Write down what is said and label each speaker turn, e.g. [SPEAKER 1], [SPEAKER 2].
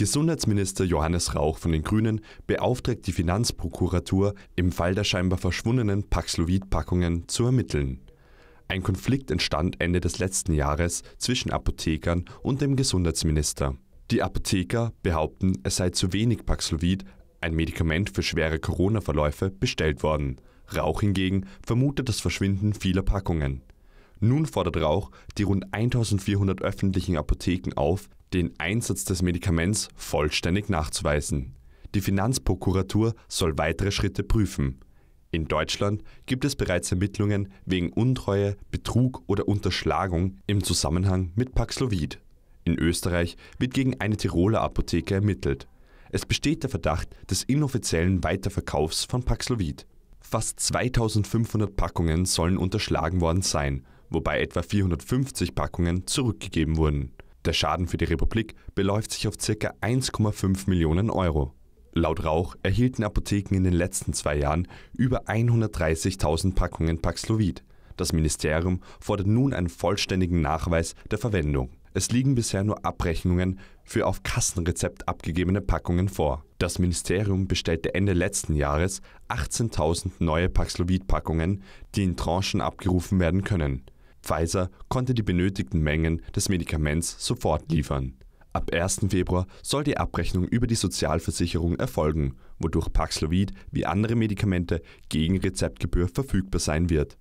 [SPEAKER 1] Gesundheitsminister Johannes Rauch von den Grünen beauftragt die Finanzprokuratur, im Fall der scheinbar verschwundenen Paxlovid-Packungen zu ermitteln. Ein Konflikt entstand Ende des letzten Jahres zwischen Apothekern und dem Gesundheitsminister. Die Apotheker behaupten, es sei zu wenig Paxlovid, ein Medikament für schwere Corona-Verläufe, bestellt worden. Rauch hingegen vermutet das Verschwinden vieler Packungen. Nun fordert Rauch die rund 1400 öffentlichen Apotheken auf, den Einsatz des Medikaments vollständig nachzuweisen. Die Finanzprokuratur soll weitere Schritte prüfen. In Deutschland gibt es bereits Ermittlungen wegen Untreue, Betrug oder Unterschlagung im Zusammenhang mit Paxlovid. In Österreich wird gegen eine Tiroler Apotheke ermittelt. Es besteht der Verdacht des inoffiziellen Weiterverkaufs von Paxlovid. Fast 2500 Packungen sollen unterschlagen worden sein wobei etwa 450 Packungen zurückgegeben wurden. Der Schaden für die Republik beläuft sich auf ca. 1,5 Millionen Euro. Laut Rauch erhielten Apotheken in den letzten zwei Jahren über 130.000 Packungen Paxlovid. Das Ministerium fordert nun einen vollständigen Nachweis der Verwendung. Es liegen bisher nur Abrechnungen für auf Kassenrezept abgegebene Packungen vor. Das Ministerium bestellte Ende letzten Jahres 18.000 neue Paxlovid-Packungen, die in Tranchen abgerufen werden können. Pfizer konnte die benötigten Mengen des Medikaments sofort liefern. Ab 1. Februar soll die Abrechnung über die Sozialversicherung erfolgen, wodurch Paxlovid wie andere Medikamente gegen Rezeptgebühr verfügbar sein wird